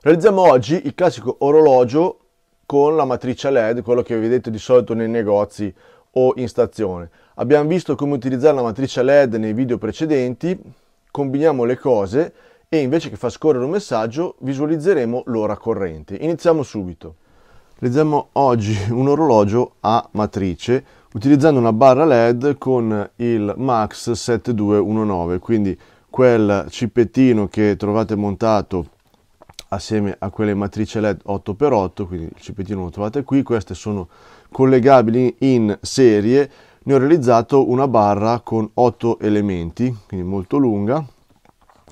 Realizziamo oggi il classico orologio con la matrice LED, quello che vedete di solito nei negozi o in stazione. Abbiamo visto come utilizzare la matrice LED nei video precedenti, combiniamo le cose e invece che far scorrere un messaggio visualizzeremo l'ora corrente. Iniziamo subito. Realizziamo oggi un orologio a matrice utilizzando una barra LED con il MAX 7219, quindi quel cippettino che trovate montato assieme a quelle matrice LED 8x8, quindi il cipettino lo trovate qui, queste sono collegabili in serie, ne ho realizzato una barra con 8 elementi, quindi molto lunga,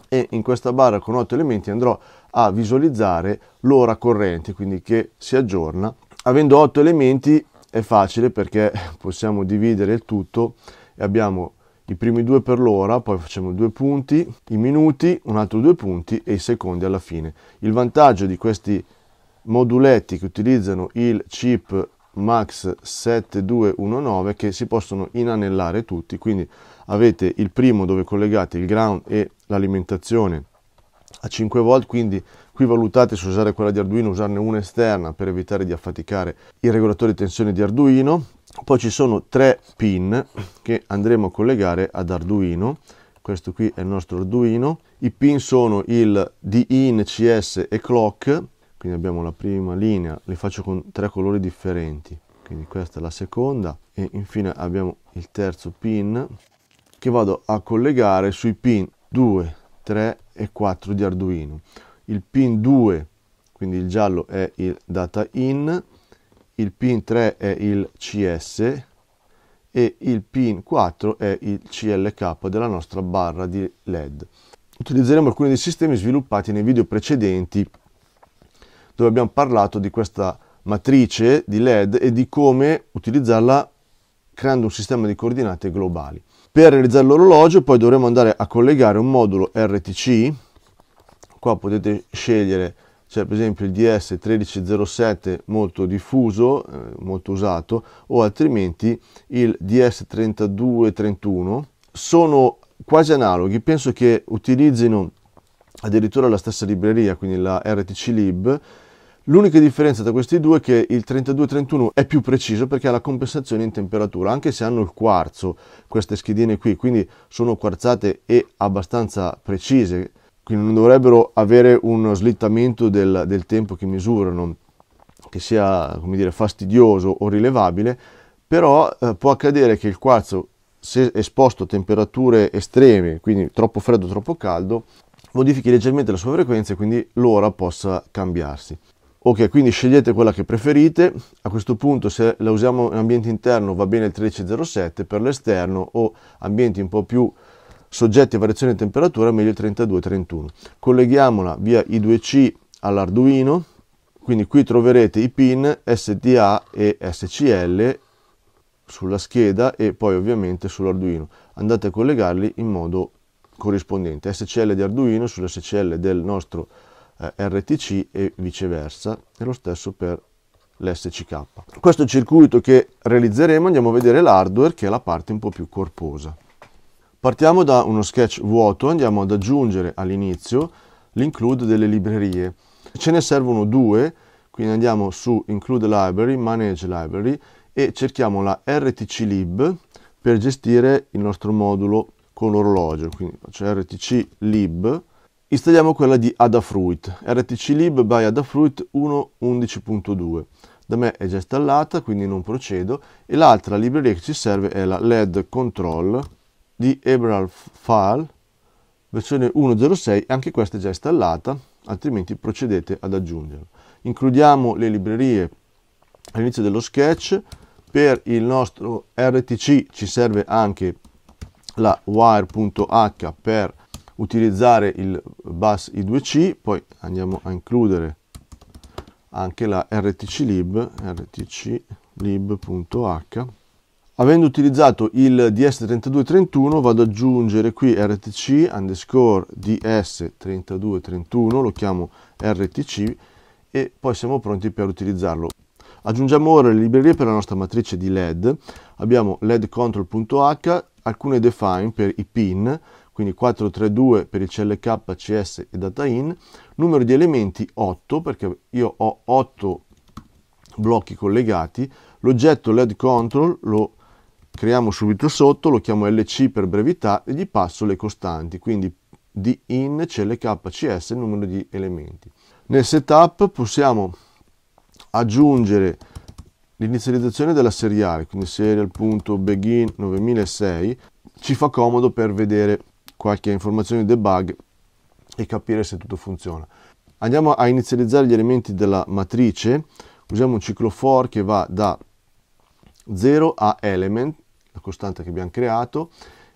e in questa barra con 8 elementi andrò a visualizzare l'ora corrente, quindi che si aggiorna. Avendo 8 elementi è facile perché possiamo dividere il tutto e abbiamo i primi due per l'ora, poi facciamo due punti, i minuti, un altro due punti e i secondi alla fine. Il vantaggio di questi moduletti che utilizzano il chip Max 7219 che si possono inanellare tutti, quindi avete il primo dove collegate il ground e l'alimentazione a 5 volt, quindi qui valutate se usare quella di Arduino, o usarne una esterna per evitare di affaticare il regolatore di tensione di Arduino, poi ci sono tre pin che andremo a collegare ad Arduino. Questo qui è il nostro Arduino. I pin sono il DIN, CS e Clock. Quindi abbiamo la prima linea, li faccio con tre colori differenti. Quindi questa è la seconda e infine abbiamo il terzo pin che vado a collegare sui pin 2, 3 e 4 di Arduino. Il pin 2, quindi il giallo, è il data in, il pin 3 è il CS e il pin 4 è il CLK della nostra barra di LED. Utilizzeremo alcuni dei sistemi sviluppati nei video precedenti dove abbiamo parlato di questa matrice di LED e di come utilizzarla creando un sistema di coordinate globali. Per realizzare l'orologio poi dovremo andare a collegare un modulo RTC, qua potete scegliere c'è per esempio il DS1307 molto diffuso, eh, molto usato, o altrimenti il DS3231. Sono quasi analoghi, penso che utilizzino addirittura la stessa libreria, quindi la RTC Lib. L'unica differenza tra questi due è che il 3231 è più preciso perché ha la compensazione in temperatura, anche se hanno il quarzo queste schedine qui, quindi sono quarzate e abbastanza precise quindi non dovrebbero avere uno slittamento del, del tempo che misurano, che sia dire, fastidioso o rilevabile, però eh, può accadere che il quarzo, se esposto a temperature estreme, quindi troppo freddo o troppo caldo, modifichi leggermente la sua frequenza e quindi l'ora possa cambiarsi. Ok, quindi scegliete quella che preferite, a questo punto se la usiamo in ambiente interno va bene il 1307, per l'esterno o ambienti un po' più soggetti a variazione di temperatura meglio 32-31. Colleghiamola via I2C all'Arduino, quindi qui troverete i pin SDA e SCL sulla scheda e poi ovviamente sull'Arduino. Andate a collegarli in modo corrispondente, SCL di Arduino sull'SCL del nostro eh, RTC e viceversa, e lo stesso per l'SCK. Questo circuito che realizzeremo andiamo a vedere l'hardware che è la parte un po' più corposa. Partiamo da uno sketch vuoto, andiamo ad aggiungere all'inizio l'include delle librerie. Ce ne servono due, quindi andiamo su Include Library, Manage Library e cerchiamo la RTC Lib per gestire il nostro modulo con l'orologio, quindi faccio RTC Lib, installiamo quella di Adafruit, RTC Lib by Adafruit 1.11.2. Da me è già installata, quindi non procedo, e l'altra libreria che ci serve è la LED Control di Ebral File, versione 1.06, anche questa è già installata, altrimenti procedete ad aggiungerla. Includiamo le librerie all'inizio dello sketch, per il nostro RTC ci serve anche la wire.h per utilizzare il bus I2C, poi andiamo a includere anche la rtclib, rtclib.h Avendo utilizzato il DS3231 vado ad aggiungere qui RTC underscore DS3231, lo chiamo RTC e poi siamo pronti per utilizzarlo. Aggiungiamo ora le librerie per la nostra matrice di LED. Abbiamo ledcontrol.h, alcune define per i pin, quindi 432 per il CLK, CS e data in, numero di elementi 8 perché io ho 8 blocchi collegati, l'oggetto LED control lo creiamo subito sotto, lo chiamo LC per brevità e gli passo le costanti, quindi di in CLK CS il numero di elementi. Nel setup possiamo aggiungere l'inizializzazione della seriale, quindi serial.begin 9006, ci fa comodo per vedere qualche informazione di debug e capire se tutto funziona. Andiamo a inizializzare gli elementi della matrice, usiamo un ciclo for che va da 0 a element costante che abbiamo creato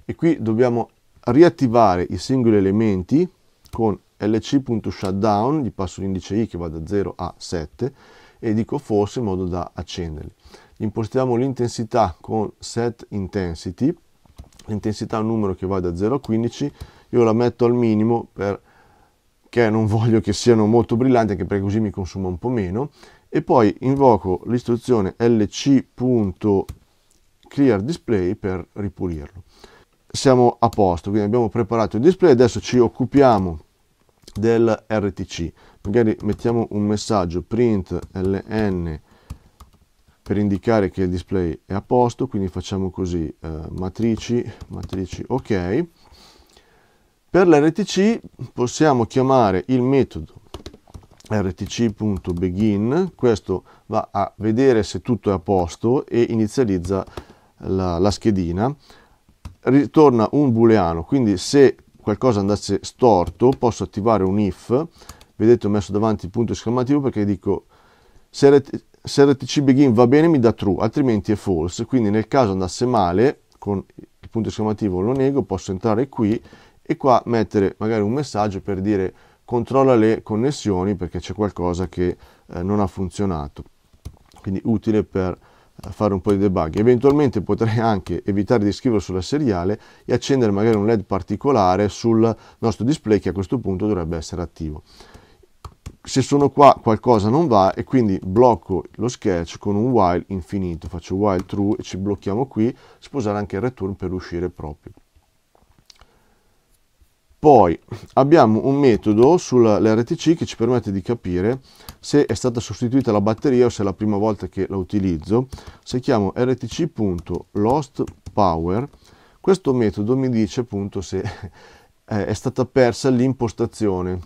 e qui dobbiamo riattivare i singoli elementi con lc.shutdown, gli passo l'indice i che va da 0 a 7 e dico forse in modo da accenderli. Impostiamo l'intensità con set intensity, l'intensità è un numero che va da 0 a 15, io la metto al minimo perché non voglio che siano molto brillanti anche perché così mi consuma un po' meno e poi invoco l'istruzione lc.shutdown Clear Display per ripulirlo. Siamo a posto, quindi abbiamo preparato il display, adesso ci occupiamo del RTC. Magari mettiamo un messaggio print ln per indicare che il display è a posto, quindi facciamo così, eh, matrici, matrici ok. Per l'RTC possiamo chiamare il metodo rtc.begin, questo va a vedere se tutto è a posto e inizializza la, la schedina, ritorna un booleano, quindi se qualcosa andasse storto posso attivare un if, vedete ho messo davanti il punto esclamativo perché dico se, ret se RTC begin va bene mi dà true, altrimenti è false, quindi nel caso andasse male con il punto esclamativo lo nego, posso entrare qui e qua mettere magari un messaggio per dire controlla le connessioni perché c'è qualcosa che eh, non ha funzionato. Quindi utile per fare un po' di debug. Eventualmente potrei anche evitare di scrivere sulla seriale e accendere magari un LED particolare sul nostro display che a questo punto dovrebbe essere attivo. Se sono qua qualcosa non va e quindi blocco lo sketch con un while infinito, faccio while true e ci blocchiamo qui, sposare anche il return per uscire proprio. Poi abbiamo un metodo sull'RTC che ci permette di capire se è stata sostituita la batteria o se è la prima volta che la utilizzo. Se chiamo rtc.lostPower, questo metodo mi dice appunto se è stata persa l'impostazione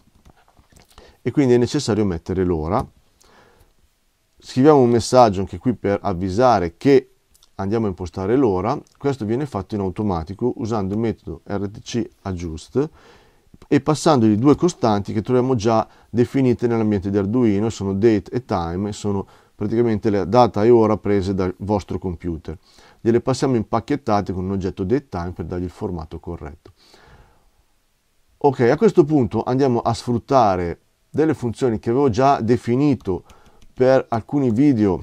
e quindi è necessario mettere l'ora. Scriviamo un messaggio anche qui per avvisare che andiamo a impostare l'ora, questo viene fatto in automatico usando il metodo rtc adjust e passandogli due costanti che troviamo già definite nell'ambiente di Arduino, sono date e time, sono praticamente la data e ora prese dal vostro computer. Gliele passiamo impacchettate con un oggetto date time per dargli il formato corretto. Ok, a questo punto andiamo a sfruttare delle funzioni che avevo già definito per alcuni video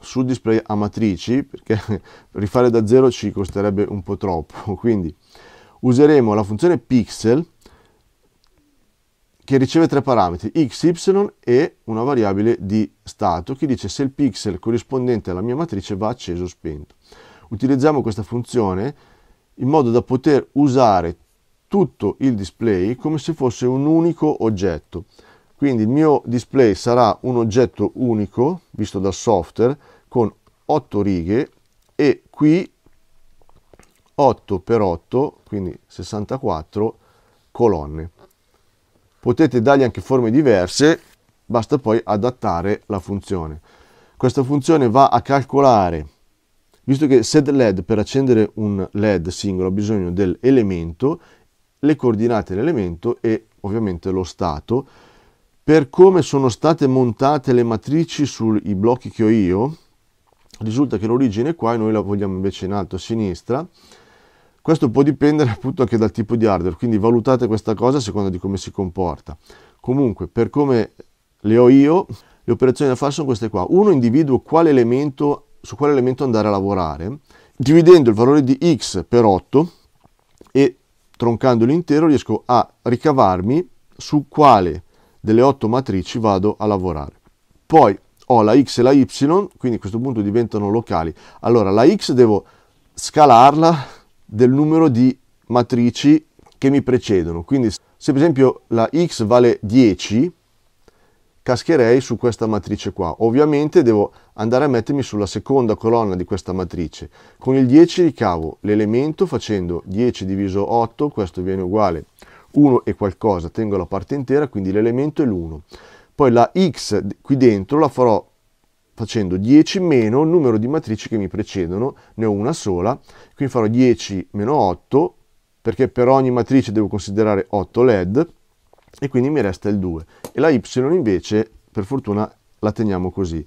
su display a matrici perché rifare da zero ci costerebbe un po' troppo quindi useremo la funzione pixel che riceve tre parametri x, y e una variabile di stato che dice se il pixel corrispondente alla mia matrice va acceso o spento utilizziamo questa funzione in modo da poter usare tutto il display come se fosse un unico oggetto quindi il mio display sarà un oggetto unico visto dal software 8 righe e qui 8 per 8, quindi 64 colonne. Potete dargli anche forme diverse, basta poi adattare la funzione. Questa funzione va a calcolare, visto che sed LED per accendere un LED singolo ha bisogno dell'elemento, le coordinate dell'elemento e ovviamente lo stato. Per come sono state montate le matrici sui blocchi che ho io, risulta che l'origine è qua e noi la vogliamo invece in alto a sinistra. Questo può dipendere appunto anche dal tipo di hardware, quindi valutate questa cosa a seconda di come si comporta. Comunque, per come le ho io, le operazioni da fare sono queste qua. Uno, individuo quale elemento, su quale elemento andare a lavorare, dividendo il valore di x per 8 e troncando l'intero riesco a ricavarmi su quale delle 8 matrici vado a lavorare. Poi ho la x e la y, quindi a questo punto diventano locali. Allora la x devo scalarla del numero di matrici che mi precedono. Quindi se per esempio la x vale 10, cascherei su questa matrice qua. Ovviamente devo andare a mettermi sulla seconda colonna di questa matrice. Con il 10 ricavo l'elemento facendo 10 diviso 8, questo viene uguale 1 e qualcosa, tengo la parte intera, quindi l'elemento è l'1. Poi la x qui dentro la farò facendo 10 meno il numero di matrici che mi precedono, ne ho una sola, quindi farò 10 meno 8, perché per ogni matrice devo considerare 8 led, e quindi mi resta il 2. E la y invece, per fortuna, la teniamo così.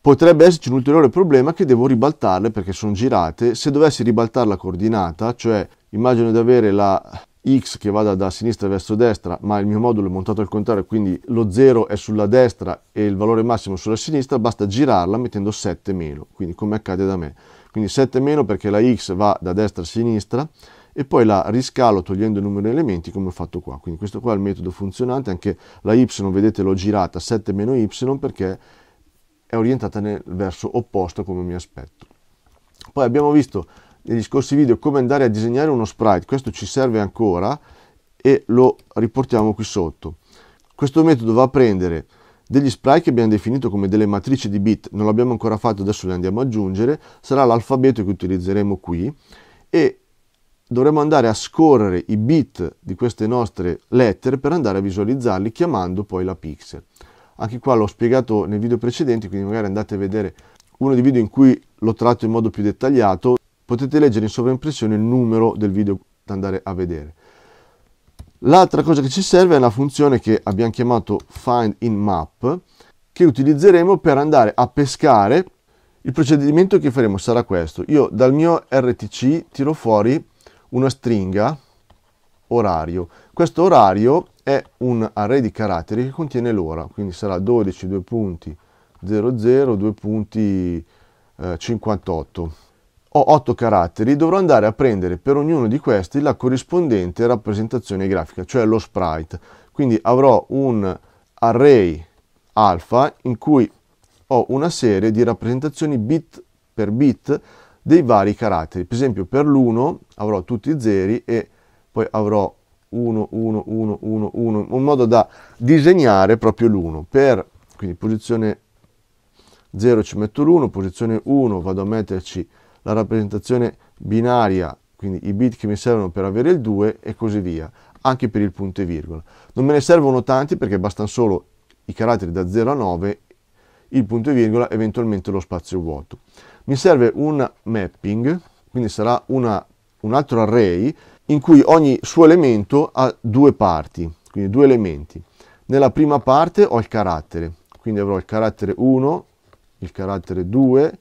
Potrebbe esserci un ulteriore problema che devo ribaltarle perché sono girate. Se dovessi ribaltare la coordinata, cioè immagino di avere la X che vada da sinistra verso destra, ma il mio modulo è montato al contrario, quindi lo 0 è sulla destra e il valore massimo sulla sinistra, basta girarla mettendo 7 meno, quindi come accade da me. Quindi 7 meno perché la X va da destra a sinistra e poi la riscalo togliendo il numero di elementi come ho fatto qua. Quindi questo qua è il metodo funzionante, anche la Y vedete l'ho girata 7 meno Y perché è orientata nel verso opposto come mi aspetto. Poi abbiamo visto negli scorsi video come andare a disegnare uno sprite, questo ci serve ancora e lo riportiamo qui sotto. Questo metodo va a prendere degli sprite che abbiamo definito come delle matrici di bit, non l'abbiamo ancora fatto, adesso le andiamo ad aggiungere, sarà l'alfabeto che utilizzeremo qui e dovremo andare a scorrere i bit di queste nostre lettere per andare a visualizzarli chiamando poi la pixel. Anche qua l'ho spiegato nel video precedente, quindi magari andate a vedere uno dei video in cui l'ho tratto in modo più dettagliato, potete leggere in sovraimpressione il numero del video da andare a vedere. L'altra cosa che ci serve è una funzione che abbiamo chiamato find in map che utilizzeremo per andare a pescare. Il procedimento che faremo sarà questo. Io dal mio RTC tiro fuori una stringa orario. Questo orario è un array di caratteri che contiene l'ora, quindi sarà 12, 2 punti 00, 2 punti eh, 58 ho 8 caratteri, dovrò andare a prendere per ognuno di questi la corrispondente rappresentazione grafica, cioè lo sprite. Quindi avrò un array alfa in cui ho una serie di rappresentazioni bit per bit dei vari caratteri. Per esempio per l'1 avrò tutti i zeri e poi avrò 1, 1, 1, 1, 1, in modo da disegnare proprio l'1. Per, quindi posizione 0 ci metto l'1, posizione 1 vado a metterci la rappresentazione binaria, quindi i bit che mi servono per avere il 2 e così via, anche per il punto e virgola. Non me ne servono tanti perché bastano solo i caratteri da 0 a 9, il punto e virgola, eventualmente lo spazio vuoto. Mi serve un mapping, quindi sarà una, un altro array in cui ogni suo elemento ha due parti, quindi due elementi. Nella prima parte ho il carattere, quindi avrò il carattere 1, il carattere 2,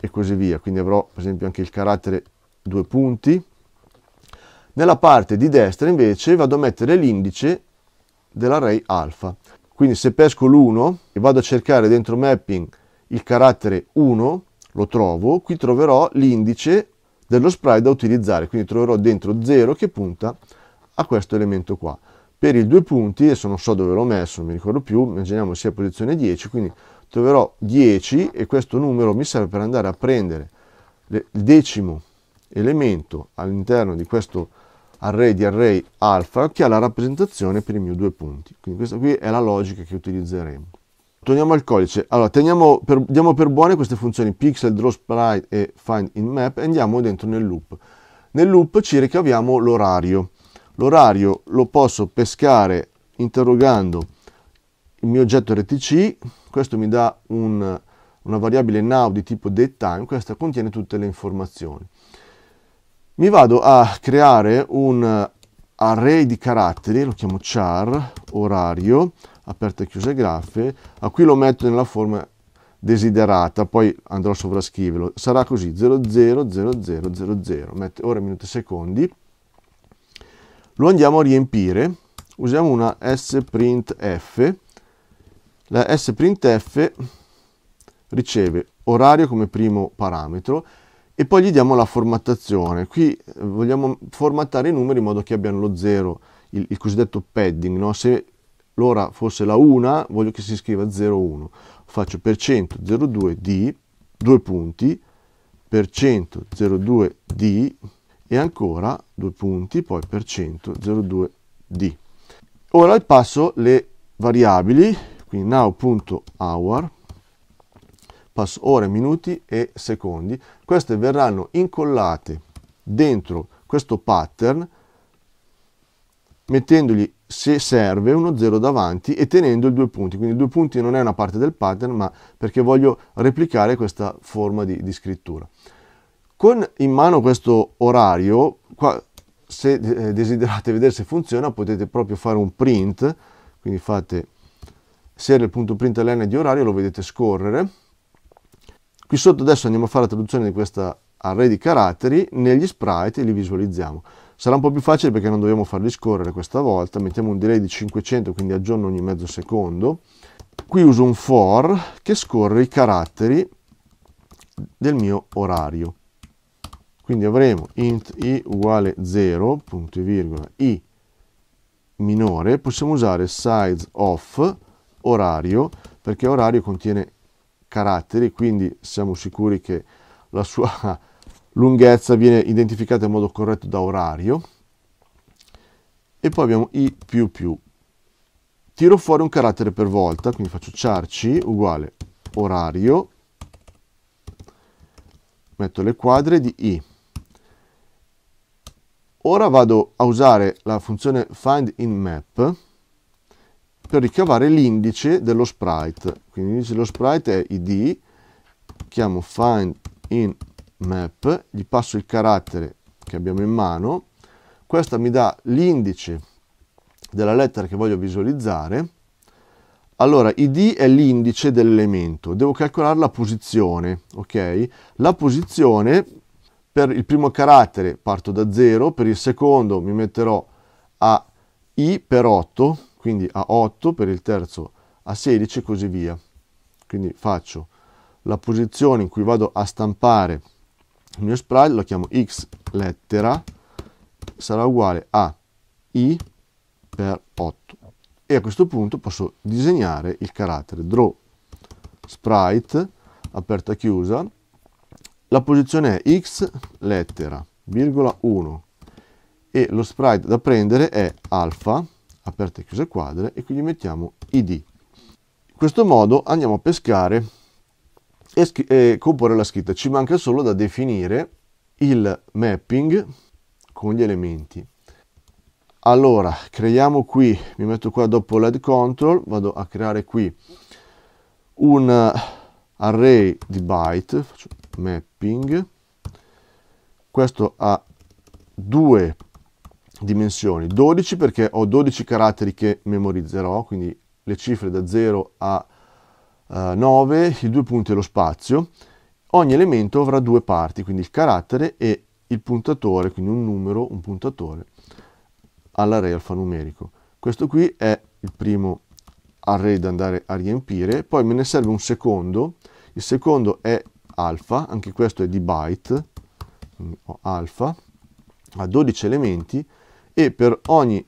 e così via. Quindi avrò per esempio anche il carattere due punti. Nella parte di destra invece vado a mettere l'indice dell'array alfa. Quindi se pesco l'1 e vado a cercare dentro mapping il carattere 1, lo trovo, qui troverò l'indice dello sprite da utilizzare, quindi troverò dentro 0 che punta a questo elemento qua. Per i due punti, adesso non so dove l'ho messo, non mi ricordo più, immaginiamo sia posizione 10, quindi troverò 10 e questo numero mi serve per andare a prendere il decimo elemento all'interno di questo array di array alfa che ha la rappresentazione per i miei due punti. Quindi questa qui è la logica che utilizzeremo. Torniamo al codice. Allora, per, diamo per buone queste funzioni pixel, draw sprite e find in map e andiamo dentro nel loop. Nel loop ci ricaviamo l'orario. L'orario lo posso pescare interrogando il mio oggetto RTC questo mi dà un, una variabile now di tipo datetime, questa contiene tutte le informazioni. Mi vado a creare un array di caratteri, lo chiamo char, orario, aperte e chiuse graffe, a cui lo metto nella forma desiderata, poi andrò a sovrascriverlo. Sarà così, 00000 mette ore, minuti, e secondi. Lo andiamo a riempire, usiamo una sprintf, la sprintf riceve orario come primo parametro e poi gli diamo la formattazione. Qui eh, vogliamo formattare i numeri in modo che abbiano lo 0, il, il cosiddetto padding. No? Se l'ora fosse la 1, voglio che si scriva 0,1. Faccio per cento 0,2 di, 2 punti, per cento 0,2 di e ancora due punti, poi per cento 0,2 di. Ora passo le variabili quindi now.hour, passo ore, minuti e secondi, queste verranno incollate dentro questo pattern mettendogli se serve uno 0 davanti e tenendo i due punti, quindi i due punti non è una parte del pattern ma perché voglio replicare questa forma di, di scrittura. Con in mano questo orario, qua, se eh, desiderate vedere se funziona potete proprio fare un print, quindi fate se nel punto println di orario lo vedete scorrere. Qui sotto adesso andiamo a fare la traduzione di questa array di caratteri negli sprite e li visualizziamo. Sarà un po' più facile perché non dobbiamo farli scorrere questa volta, mettiamo un delay di 500 quindi aggiorno ogni mezzo secondo. Qui uso un for che scorre i caratteri del mio orario. Quindi avremo int i uguale 0, punto e virgola, i minore, possiamo usare size off orario, perché orario contiene caratteri, quindi siamo sicuri che la sua lunghezza viene identificata in modo corretto da orario. E poi abbiamo i più più. Tiro fuori un carattere per volta, quindi faccio charci uguale orario, metto le quadre di i. Ora vado a usare la funzione find in map per ricavare l'indice dello sprite. Quindi l'indice dello sprite è id, chiamo find in map, gli passo il carattere che abbiamo in mano, questa mi dà l'indice della lettera che voglio visualizzare. Allora, id è l'indice dell'elemento, devo calcolare la posizione, ok? La posizione per il primo carattere parto da 0, per il secondo mi metterò a i per 8, quindi a 8 per il terzo a 16 e così via. Quindi faccio la posizione in cui vado a stampare il mio sprite, lo chiamo x lettera, sarà uguale a i per 8. E a questo punto posso disegnare il carattere draw sprite, aperta chiusa, la posizione è x lettera, virgola 1 e lo sprite da prendere è alfa aperte e chiuse quadre e quindi mettiamo id. In questo modo andiamo a pescare e, e comporre la scritta. Ci manca solo da definire il mapping con gli elementi. Allora, creiamo qui, mi metto qua dopo l'add control, vado a creare qui un array di byte, faccio mapping, questo ha due dimensioni. 12 perché ho 12 caratteri che memorizzerò, quindi le cifre da 0 a uh, eh, 9, i due punti e lo spazio. Ogni elemento avrà due parti, quindi il carattere e il puntatore, quindi un numero, un puntatore all'array alfanumerico. Questo qui è il primo array da andare a riempire, poi me ne serve un secondo, il secondo è alfa, anche questo è di byte, alfa, ha 12 elementi, e per ogni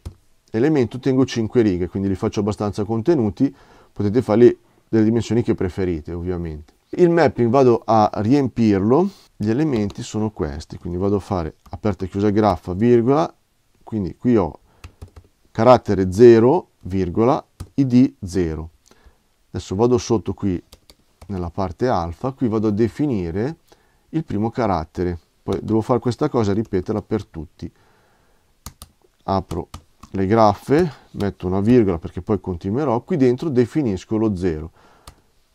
elemento tengo 5 righe, quindi li faccio abbastanza contenuti, potete farli delle dimensioni che preferite ovviamente. Il mapping vado a riempirlo, gli elementi sono questi, quindi vado a fare aperta e chiusa graffa, virgola, quindi qui ho carattere 0, virgola, id 0. Adesso vado sotto qui nella parte alfa, qui vado a definire il primo carattere, poi devo fare questa cosa e ripeterla per tutti apro le graffe, metto una virgola perché poi continuerò, qui dentro definisco lo 0.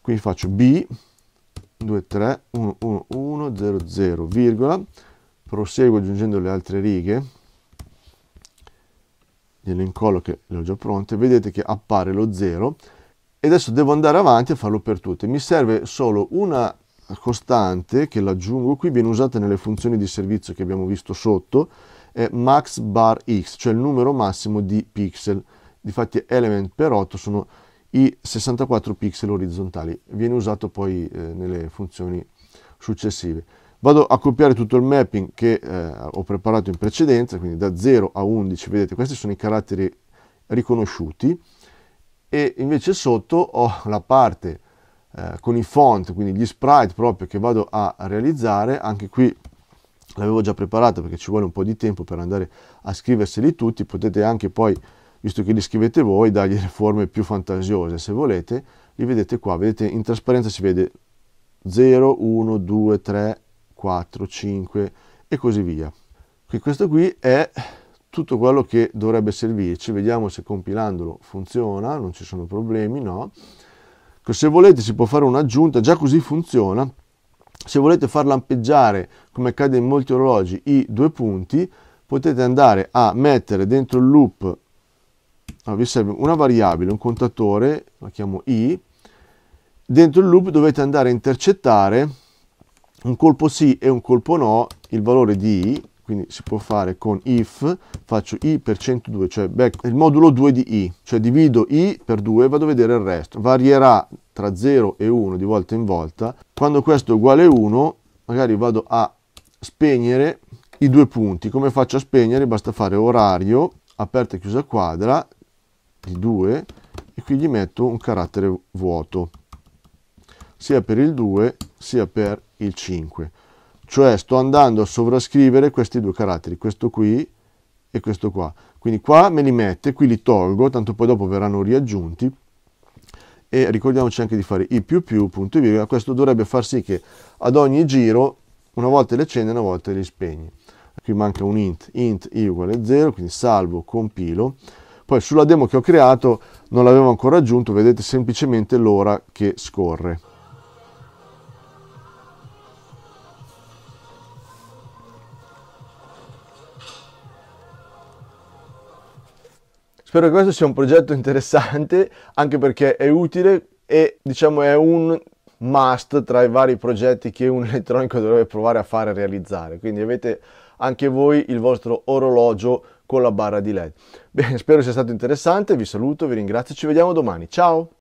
Quindi faccio B, 2, 3, 1, 1, 1, 0, 0, virgola, proseguo aggiungendo le altre righe, gliele incollo che le ho già pronte, vedete che appare lo 0 e adesso devo andare avanti a farlo per tutte. Mi serve solo una costante che l'aggiungo qui, viene usata nelle funzioni di servizio che abbiamo visto sotto, è max bar x, cioè il numero massimo di pixel. Difatti element per 8 sono i 64 pixel orizzontali. Viene usato poi eh, nelle funzioni successive. Vado a copiare tutto il mapping che eh, ho preparato in precedenza, quindi da 0 a 11, vedete, questi sono i caratteri riconosciuti e invece sotto ho la parte eh, con i font, quindi gli sprite proprio che vado a realizzare, anche qui l'avevo già preparata perché ci vuole un po' di tempo per andare a scriverseli tutti, potete anche poi, visto che li scrivete voi, dargli le forme più fantasiose se volete, li vedete qua, vedete in trasparenza si vede 0, 1, 2, 3, 4, 5 e così via. Quindi questo qui è tutto quello che dovrebbe servirci, vediamo se compilandolo funziona, non ci sono problemi, no? Se volete si può fare un'aggiunta, già così funziona, se volete far lampeggiare, come accade in molti orologi, i due punti, potete andare a mettere dentro il loop, vi serve una variabile, un contatore, la chiamo i, dentro il loop dovete andare a intercettare un colpo sì e un colpo no, il valore di i, quindi si può fare con if, faccio i per 102, cioè back, il modulo 2 di i, cioè divido i per 2 e vado a vedere il resto, varierà tra 0 e 1 di volta in volta, quando questo è uguale a 1 magari vado a spegnere i due punti, come faccio a spegnere? Basta fare orario, aperta e chiusa quadra, di 2 e qui gli metto un carattere vuoto, sia per il 2 sia per il 5 cioè sto andando a sovrascrivere questi due caratteri, questo qui e questo qua. Quindi qua me li mette, qui li tolgo, tanto poi dopo verranno riaggiunti e ricordiamoci anche di fare i più più, punto e virgola, questo dovrebbe far sì che ad ogni giro una volta le accende e una volta le spegni. Qui manca un int, int i uguale 0, quindi salvo, compilo. Poi sulla demo che ho creato non l'avevo ancora aggiunto, vedete semplicemente l'ora che scorre. Spero che questo sia un progetto interessante, anche perché è utile e diciamo è un must tra i vari progetti che un elettronico dovrebbe provare a fare e realizzare. Quindi avete anche voi il vostro orologio con la barra di LED. Bene, spero sia stato interessante, vi saluto, vi ringrazio, ci vediamo domani. Ciao!